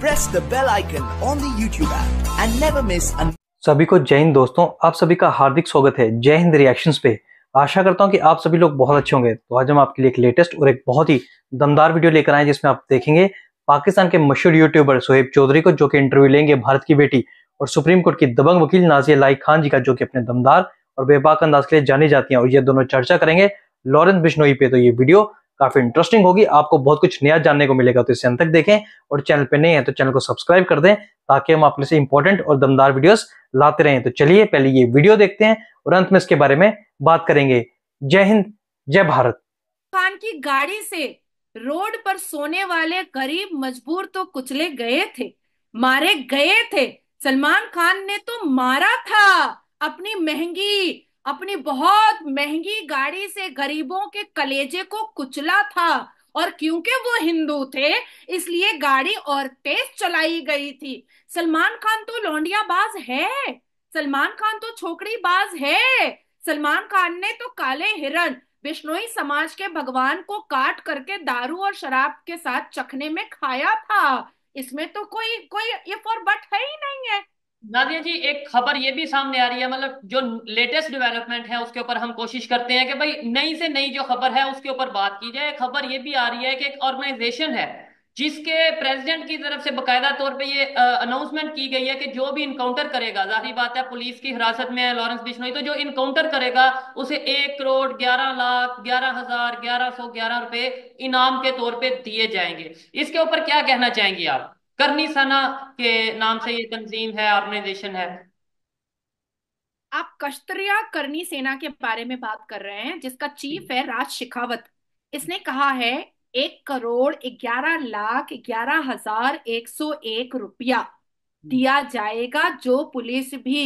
Press the bell icon on the YouTube app and never miss an सभी को जय हिंद दोस्तों आप सभी का हार्दिक स्वागत है जय हिंद रिएक्शंस पे आशा करता हूं कि आप सभी लोग बहुत अच्छे होंगे तो आज हम आपके लिए एक लेटेस्ट और एक बहुत ही दमदार वीडियो लेकर आए जिसमें आप देखेंगे पाकिस्तान के मशहूर यूट्यूबर सोहेब चौधरी को जो कि इंटरव्यू लेंगे भारत की बेटी और सुप्रीम कोर्ट की दबंग वकील नाजिया लाई खान जी का जो कि अपने दमदार और बेबाक अंदाज के लिए जानी जाती हैं और ये दोनों चर्चा करेंगे लॉरेंस बिश्नोई पे तो ये वीडियो काफी इंटरेस्टिंग होगी आपको बहुत कुछ नया जानने को मिलेगा तो इसे अंत तक देखें और चैनल पे नए हैं तो चैनल को सब्सक्राइब कर दें ताकि हम अपने से इंपॉर्टेंट और दमदार वीडियोस लाते रहें तो चलिए पहले ये वीडियो देखते हैं और अंत में इसके बारे में बात करेंगे जय हिंद जय भारत खान की गाड़ी से रोड पर सोने वाले गरीब मजबूर तो कुचले गए थे मारे गए थे सलमान खान ने तो मारा था अपनी महंगी अपनी बहुत महंगी गाड़ी से गरीबों के कलेजे को कुचला था और क्योंकि वो हिंदू थे इसलिए गाड़ी और तेज चलाई गई थी सलमान खान तो लौंडिया बाज है सलमान खान तो छोकरी बाज है सलमान खान ने तो काले हिरन बिश्नोई समाज के भगवान को काट करके दारू और शराब के साथ चखने में खाया था इसमें तो कोई कोई इफ और बट है ही नहीं है नादिया जी एक खबर ये भी सामने आ रही है मतलब जो लेटेस्ट डेवलपमेंट है उसके ऊपर हम कोशिश करते हैं कि भाई नई से नई जो खबर है उसके ऊपर बात की जाए खबर ये भी आ रही है कि एक ऑर्गेनाइजेशन है जिसके प्रेसिडेंट की तरफ से बकायदा तौर पे ये अनाउंसमेंट की गई है कि जो भी इनकाउंटर करेगा जाहिर बात है पुलिस की हिरासत में है लॉरेंस बिश्नोई तो जो इनकाउंटर करेगा उसे एक करोड़ ग्यारह लाख ग्यारह हजार ग्यारह सौ ग्यारह रुपए इनाम के तौर पे दिए जाएंगे इसके ऊपर क्या कहना चाहेंगी आप करनी सना के नाम से ये तंजीम है ऑर्गेनाइजेशन है आप कश्तरिया करनी सेना के बारे में बात कर रहे हैं जिसका चीफ है राज शिखावत इसने कहा है एक करोड़ ग्यारह लाख ग्यारह हजार एक सौ एक रुपया दिया जाएगा जो पुलिस भी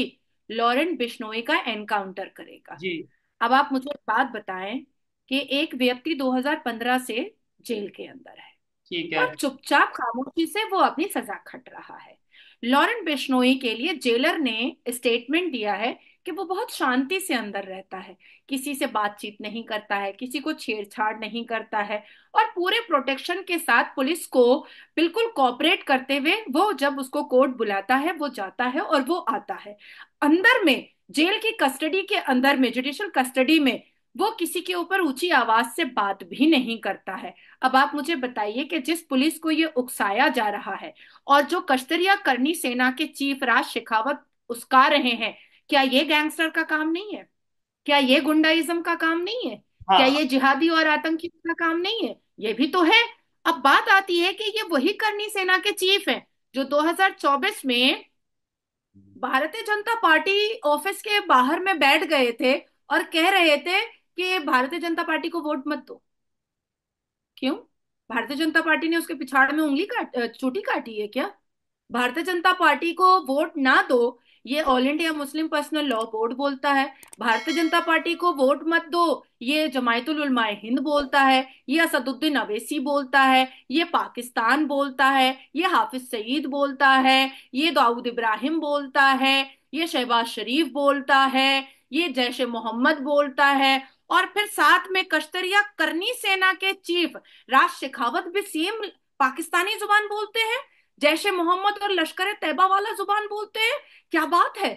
लॉरेंट बिश्नोई का एनकाउंटर करेगा जी अब आप मुझे बात बताएं कि एक व्यक्ति 2015 से जेल के अंदर है ठीक है और चुपचाप खामोशी से वो अपनी सजा खट रहा है लॉरेंट बिश्नोई के लिए जेलर ने स्टेटमेंट दिया है कि वो बहुत शांति से अंदर रहता है किसी से बातचीत नहीं करता है किसी को छेड़छाड़ नहीं करता है और पूरे प्रोटेक्शन के साथ पुलिस को बिल्कुल कोऑपरेट करते हुए वो जब उसको कोर्ट बुलाता है वो जाता है और वो आता है अंदर में जेल की कस्टडी के अंदर में जुडिशियल कस्टडी में वो किसी के ऊपर ऊंची आवाज से बात भी नहीं करता है अब आप मुझे बताइए कि जिस पुलिस को ये उकसाया जा रहा है और जो कश्तरिया करनी सेना के चीफ राज शेखावत उसका रहे हैं क्या ये गैंगस्टर का काम नहीं है क्या ये गुंडाइज्म का काम नहीं है हाँ। क्या ये जिहादी और आतंकी का काम नहीं है ये भी तो है अब बात आती है कि ये वही करनी सेना के चीफ है जो 2024 में भारतीय जनता पार्टी ऑफिस के बाहर में बैठ गए थे और कह रहे थे कि भारतीय जनता पार्टी को वोट मत दो क्यों भारतीय जनता पार्टी ने उसके पिछाड़ में उंगली काट चोटी काटी है क्या भारतीय जनता पार्टी को वोट ना दो ये All India Muslim Personal Law Board बोलता है भारतीय जनता पार्टी को वोट मत दो ये जमायतुल उलमाए हिंद बोलता है ये असदुद्दीन अवेसी बोलता है ये पाकिस्तान बोलता है ये हाफिज सईद बोलता है ये दाऊद इब्राहिम बोलता है ये शहबाज शरीफ बोलता है ये जैश मोहम्मद बोलता है और फिर साथ में कश्तरिया करनी सेना के चीफ राज शेखावत भी सेम पाकिस्तानी जुबान बोलते हैं जैसे मोहम्मद और लश्कर तैबा वाला जुबान बोलते हैं क्या बात है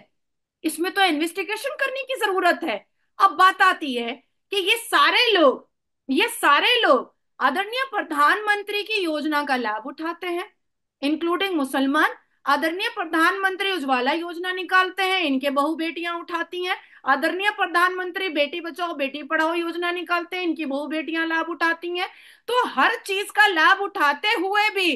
इसमें तो इन्वेस्टिगेशन करने की जरूरत है अब बात आती है कि ये सारे लोग ये सारे लोग आदरणीय प्रधानमंत्री की योजना का लाभ उठाते हैं इंक्लूडिंग मुसलमान आदरणीय प्रधानमंत्री उज्ज्वला योजना निकालते हैं इनके बहु बेटियां उठाती हैं आदरणीय प्रधानमंत्री बेटी बचाओ बेटी पढ़ाओ योजना निकालते हैं इनकी बहु बेटियां लाभ उठाती हैं तो हर चीज का लाभ उठाते हुए भी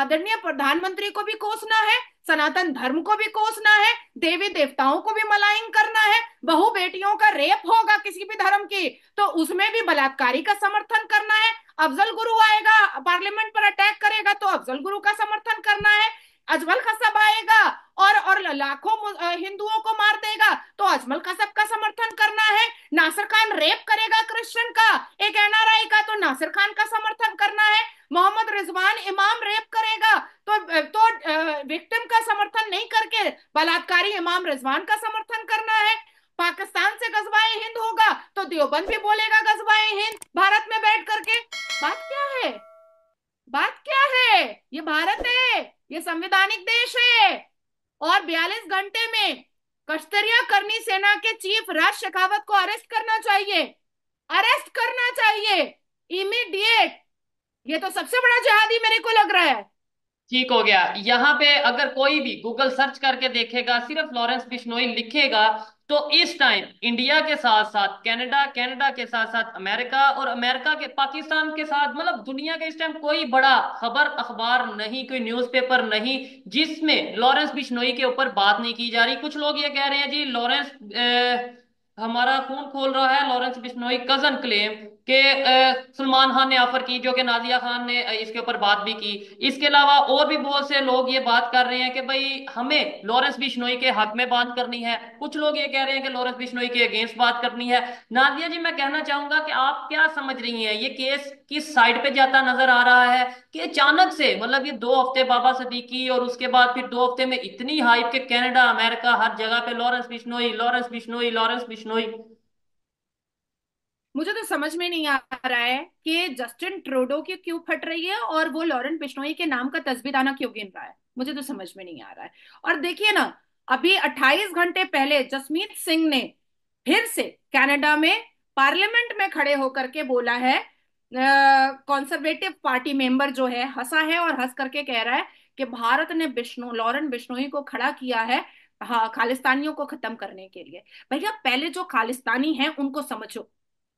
आदरणीय प्रधानमंत्री को भी कोसना है सनातन धर्म को भी कोसना है देवी देवताओं को भी मलाइन करना है बहु बेटियों का रेप होगा किसी भी धर्म की तो उसमें भी बलात्कारी का समर्थन करना है अफजल गुरु आएगा पार्लियामेंट पर अटैक करेगा तो अफजल गुरु का समर्थन करना है अजमल खसब आएगा और और लाखों हिंदुओं को मार देगा तो अजमल खसब संवैधानिक देश है और बयालीस घंटे में कश्तरिया करनी सेना के चीफ राज शेखावत को अरेस्ट करना चाहिए अरेस्ट करना चाहिए इमीडिएट ये तो सबसे बड़ा जहादी मेरे को लग रहा है ठीक हो गया यहाँ पे अगर कोई भी गूगल सर्च करके देखेगा सिर्फ लॉरेंस बिश्नोई लिखेगा तो इस टाइम इंडिया के साथ साथ कनाडा कनाडा के साथ साथ अमेरिका और अमेरिका के पाकिस्तान के साथ मतलब दुनिया के इस टाइम कोई बड़ा खबर अखबार नहीं कोई न्यूज़पेपर नहीं जिसमें लॉरेंस बिश्नोई के ऊपर बात नहीं की जा रही कुछ लोग ये कह रहे हैं जी लॉरेंस हमारा खून खोल रहा है लॉरेंस बिश्नोई कजन क्लेम कि सलमान खान ने ऑफर की जो कि नाजिया खान ने इसके ऊपर बात भी की इसके अलावा और भी बहुत से लोग ये बात कर रहे हैं कि भाई हमें लॉरेंस बिश्नोई के हक में बात करनी है कुछ लोग ये कह रहे हैं कि लॉरेंस बिश्नोई के अगेंस्ट बात करनी है नाजिया जी मैं कहना चाहूंगा कि आप क्या समझ रही हैं ये केस किस साइड पे जाता नजर आ रहा है कि अचानक से मतलब ये दो हफ्ते बाबा सदीकी और उसके बाद फिर दो हफ्ते में इतनी हाइप के कैनेडा अमेरिका हर जगह पे लॉरेंस बिश्नोई लॉरेंस बिश्नोई लॉरेंस बिश्नोई मुझे तो समझ में नहीं आ रहा है कि जस्टिन ट्रोडो की क्यों फट रही है और वो लॉरेंट बिश्नोई के नाम का तस्वीराना क्यों गिन रहा है मुझे तो समझ में नहीं आ रहा है और देखिए ना अभी 28 घंटे पहले जसमीत सिंह ने फिर से कनाडा में पार्लियामेंट में खड़े होकर के बोला है कंजर्वेटिव पार्टी मेंबर जो है हंसा है और हंस करके कह रहा है कि भारत ने बिश्नो लॉरेंट बिश्नोई को खड़ा किया है हाँ खालिस्तानियों को खत्म करने के लिए भैया पहले जो खालिस्तानी हैं उनको समझो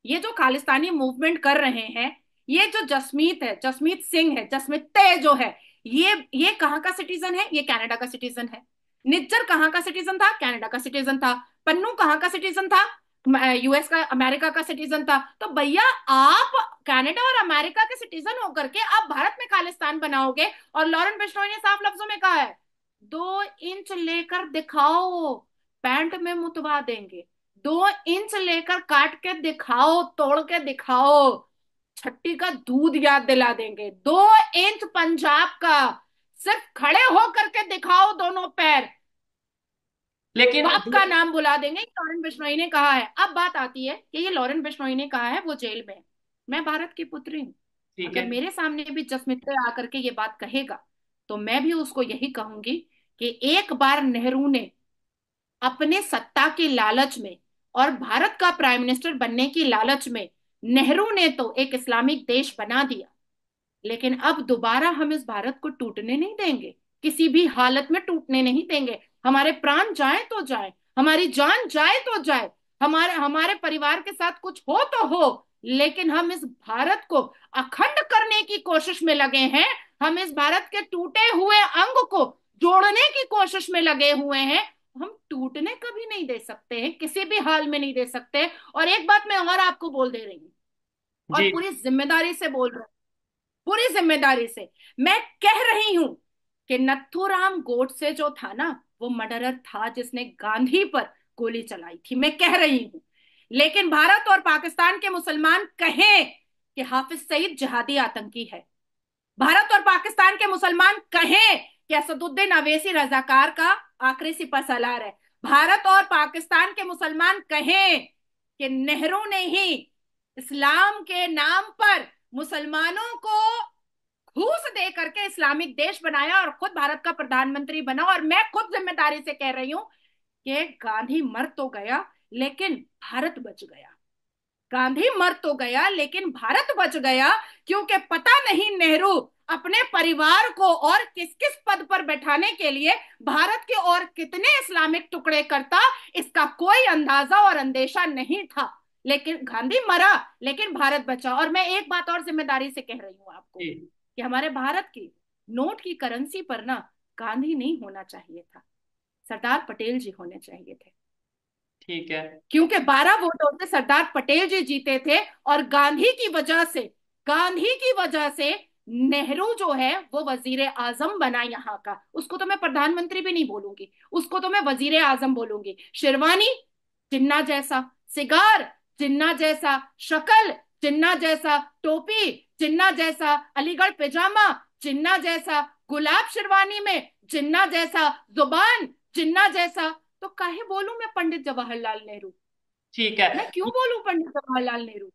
ये जो खालिस्तानी मूवमेंट कर रहे हैं ये जो जसमीत है जसमीत सिंह है जसमीत जो है ये ये कहाँ का सिटीजन है ये कनाडा का सिटीजन है निज्जर कहाँ का सिटीजन था कनाडा का सिटीजन था पन्नू कहाँ का सिटीजन था यूएस का अमेरिका का सिटीजन था तो भैया आप कनाडा और अमेरिका के सिटीजन होकर के आप भारत में खालिस्तान बनाओगे और लॉरेंस बिश्नोई ने साफ लफ्जों में कहा है दो इंच लेकर दिखाओ पैंट में मुतवा देंगे दो इंच लेकर काट के दिखाओ तोड़ के दिखाओ छट्टी का दूध याद दिला देंगे दो इंच पंजाब का सिर्फ खड़े होकर के दिखाओ दोनों पैर लेकिन बाप का नाम बुला देंगे लॉरेन बिश्नोई ने कहा है अब बात आती है कि ये लॉरेन बिश्नोई ने कहा है वो जेल में मैं भारत की पुत्री हूँ अगर मेरे सामने भी जसमित्र आकर के ये बात कहेगा तो मैं भी उसको यही कहूंगी कि एक बार नेहरू ने अपने सत्ता के लालच में और भारत का प्राइम मिनिस्टर बनने की लालच में नेहरू ने तो एक इस्लामिक देश बना दिया लेकिन अब दोबारा हम इस भारत को टूटने नहीं देंगे किसी भी हालत में टूटने नहीं देंगे हमारे प्राण जाए तो जाए हमारी जान जाए तो जाए हमारे हमारे परिवार के साथ कुछ हो तो हो लेकिन हम इस भारत को अखंड करने की कोशिश में लगे हैं हम इस भारत के टूटे हुए अंग को जोड़ने की कोशिश में लगे हुए हैं हम टूटने कभी नहीं दे सकते हैं किसी भी हाल में नहीं दे सकते और एक बात मैं और आपको बोल दे रही हूँ और पूरी जिम्मेदारी से बोल रहा हूँ पूरी जिम्मेदारी से मैं कह रही हूँ कि नथुराम गोडसे जो था ना वो मर्डरर था जिसने गांधी पर गोली चलाई थी मैं कह रही हूँ लेकिन भारत और पाकिस्तान के मुसलमान कहें कि हाफिज सईद जहादी आतंकी है भारत और पाकिस्तान के मुसलमान कहें कि असदुद्दीन अवेसी रजाकार का आंकड़े सी पता चला है भारत और पाकिस्तान के मुसलमान कहें कि नेहरू ने ही इस्लाम के नाम पर मुसलमानों को घूस दे करके इस्लामिक देश बनाया और खुद भारत का प्रधानमंत्री बना और मैं खुद जिम्मेदारी से कह रही हूं कि गांधी मर तो गया लेकिन भारत बच गया गांधी मर तो गया लेकिन भारत बच गया क्योंकि पता नहीं नेहरू अपने परिवार को और किस किस पद पर बैठाने के लिए भारत के और कितने इस्लामिक टुकड़े करता इसका कोई अंदाजा और अंदेशा नहीं था लेकिन गांधी मरा लेकिन भारत बचा और मैं एक बात और जिम्मेदारी से कह रही हूँ आपको कि हमारे भारत की नोट की करेंसी पर ना गांधी नहीं होना चाहिए था सरदार पटेल जी होने चाहिए थे ठीक है क्योंकि बारह वोटों से सरदार पटेल जी जीते थे और गांधी की वजह से गांधी की वजह से नेहरू जो है वो वजीर आजम बना यहाँ का उसको तो मैं प्रधानमंत्री भी नहीं बोलूंगी उसको तो मैं वजीर आजम बोलूंगी शेरवानी जिन्ना जैसा सिगार जिन्ना जैसा शकल जिन्ना जैसा टोपी जिन्ना जैसा अलीगढ़ पैजामा जिन्ना जैसा गुलाब शेरवानी में जिन्ना जैसा जुबान जिन्ना जैसा तो कहे बोलू मैं पंडित जवाहरलाल नेहरू ठीक है मैं क्यों बोलू पंडित जवाहरलाल नेहरू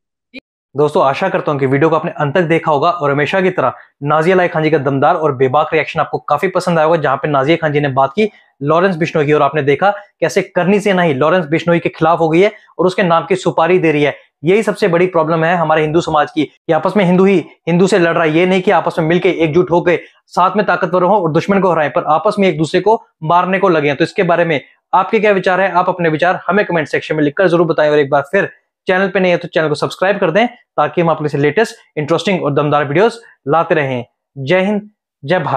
दोस्तों आशा करता हूं कि वीडियो को आपने अंत तक देखा होगा और हमेशा की तरह नाजिया लाई खान जी का दमदार और बेबाक रिएक्शन आपको काफी पसंद आया होगा जहां पे नाजिया खान जी ने बात की लॉरेंस बिश्नोई की और आपने देखा कैसे करनी से नहीं लॉरेंस बिश्नोई के खिलाफ हो गई है और उसके नाम की सुपारी दे रही है यही सबसे बड़ी प्रॉब्लम है हमारे हिंदू समाज की कि आपस में हिंदू ही हिंदू से लड़ रहा है ये नहीं कि आपस में मिलकर एकजुट होकर साथ में ताकतवर हो और दुश्मन को हराएं पर आपस में एक दूसरे को मारने को लगे तो इसके बारे में आपके क्या विचार है आप अपने विचार हमें कमेंट सेक्शन में लिखकर जरूर बताएं और एक बार फिर चैनल पे नहीं है तो चैनल को सब्सक्राइब कर दें ताकि हम आपके से लेटेस्ट इंटरेस्टिंग और दमदार वीडियोस लाते रहें जय हिंद जय भारत